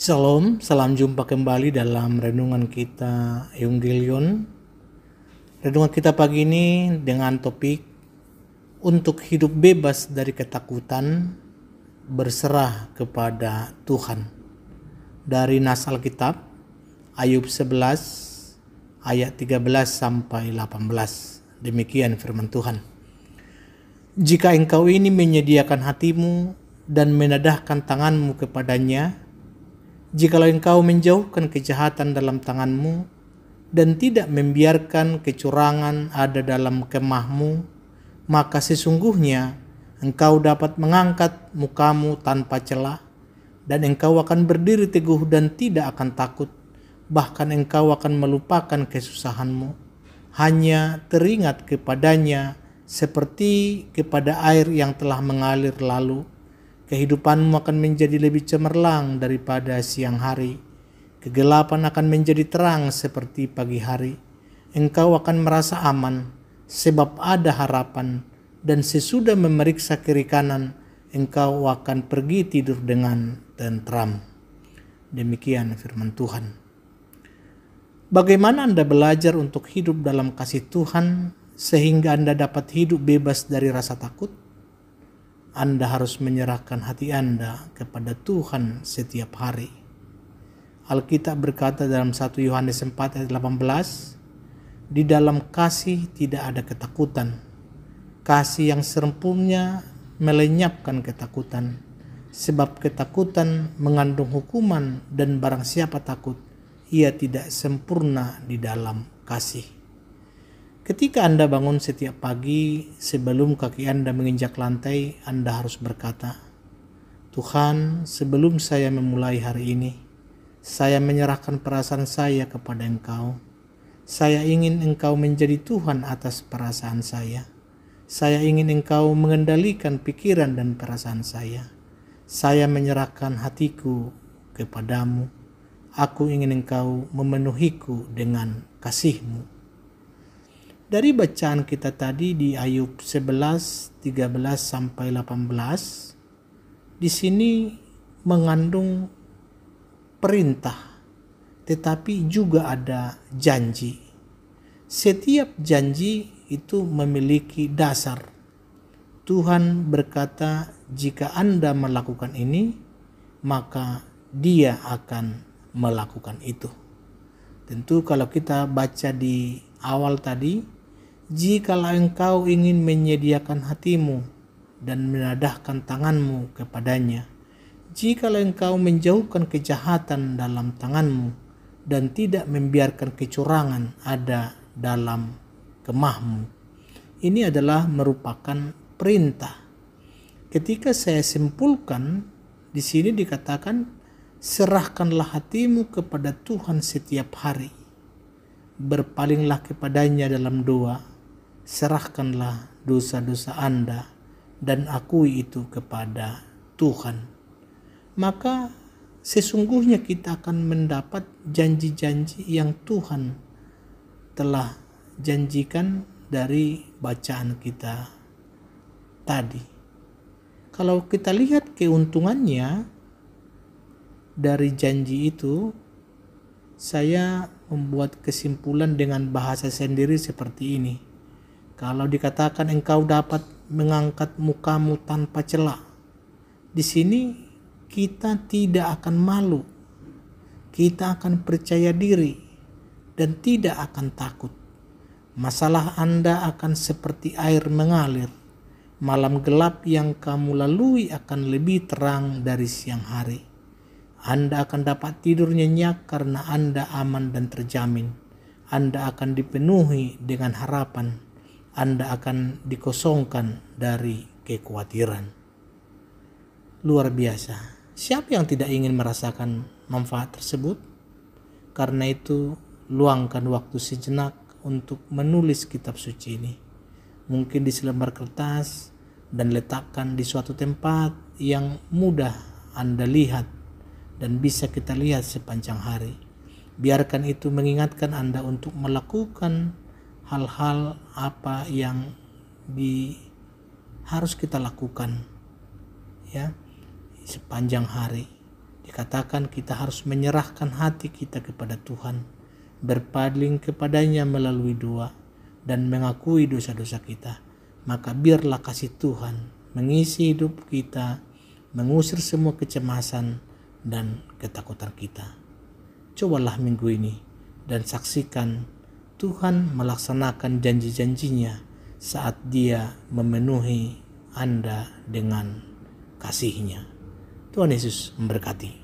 Shalom, salam jumpa kembali dalam renungan kita Evangelion. Renungan kita pagi ini dengan topik untuk hidup bebas dari ketakutan berserah kepada Tuhan. Dari Nas Kitab Ayub 11 ayat 13 sampai 18. Demikian firman Tuhan. Jika engkau ini menyediakan hatimu dan menadahkan tanganmu kepadanya, Jikalau engkau menjauhkan kejahatan dalam tanganmu dan tidak membiarkan kecurangan ada dalam kemahmu, maka sesungguhnya engkau dapat mengangkat mukamu tanpa celah dan engkau akan berdiri teguh dan tidak akan takut, bahkan engkau akan melupakan kesusahanmu. Hanya teringat kepadanya seperti kepada air yang telah mengalir lalu Kehidupanmu akan menjadi lebih cemerlang daripada siang hari. Kegelapan akan menjadi terang seperti pagi hari. Engkau akan merasa aman, sebab ada harapan, dan sesudah memeriksa kiri kanan, engkau akan pergi tidur dengan tentram. Demikian firman Tuhan. Bagaimana Anda belajar untuk hidup dalam kasih Tuhan sehingga Anda dapat hidup bebas dari rasa takut? Anda harus menyerahkan hati Anda kepada Tuhan setiap hari. Alkitab berkata dalam 1 Yohanes 4 ayat 18, di dalam kasih tidak ada ketakutan. Kasih yang sempurna melenyapkan ketakutan, sebab ketakutan mengandung hukuman dan barang siapa takut, ia tidak sempurna di dalam kasih. Ketika Anda bangun setiap pagi, sebelum kaki Anda menginjak lantai, Anda harus berkata, "Tuhan, sebelum saya memulai hari ini, saya menyerahkan perasaan saya kepada Engkau. Saya ingin Engkau menjadi Tuhan atas perasaan saya. Saya ingin Engkau mengendalikan pikiran dan perasaan saya. Saya menyerahkan hatiku kepadamu. Aku ingin Engkau memenuhiku dengan kasihmu dari bacaan kita tadi di Ayub 11, 13 sampai 18, di sini mengandung perintah tetapi juga ada janji. Setiap janji itu memiliki dasar. Tuhan berkata, "Jika Anda melakukan ini, maka Dia akan melakukan itu." Tentu, kalau kita baca di awal tadi, jikalau engkau ingin menyediakan hatimu dan menadahkan tanganmu kepadanya, jikalau engkau menjauhkan kejahatan dalam tanganmu dan tidak membiarkan kecurangan ada dalam kemahmu. Ini adalah merupakan perintah. Ketika saya simpulkan, di sini dikatakan serahkanlah hatimu kepada Tuhan setiap hari. Berpalinglah kepadanya dalam doa serahkanlah dosa-dosa Anda dan akui itu kepada Tuhan. Maka sesungguhnya kita akan mendapat janji-janji yang Tuhan telah janjikan dari bacaan kita tadi. Kalau kita lihat keuntungannya dari janji itu, saya membuat kesimpulan dengan bahasa sendiri seperti ini kalau dikatakan engkau dapat mengangkat mukamu tanpa celah, di sini kita tidak akan malu, kita akan percaya diri, dan tidak akan takut. Masalah Anda akan seperti air mengalir. Malam gelap yang kamu lalui akan lebih terang dari siang hari. Anda akan dapat tidur nyenyak karena Anda aman dan terjamin. Anda akan dipenuhi dengan harapan anda akan dikosongkan dari kekhawatiran. Luar biasa. Siapa yang tidak ingin merasakan manfaat tersebut? Karena itu, luangkan waktu sejenak untuk menulis kitab suci ini. Mungkin di selembar kertas dan letakkan di suatu tempat yang mudah Anda lihat dan bisa kita lihat sepanjang hari. Biarkan itu mengingatkan Anda untuk melakukan hal-hal apa yang di, harus kita lakukan ya sepanjang hari dikatakan kita harus menyerahkan hati kita kepada Tuhan berpaling kepadanya melalui doa dan mengakui dosa-dosa kita maka biarlah kasih Tuhan mengisi hidup kita mengusir semua kecemasan dan ketakutan kita cobalah minggu ini dan saksikan Tuhan melaksanakan janji-janjinya saat dia memenuhi Anda dengan kasihnya. Tuhan Yesus memberkati.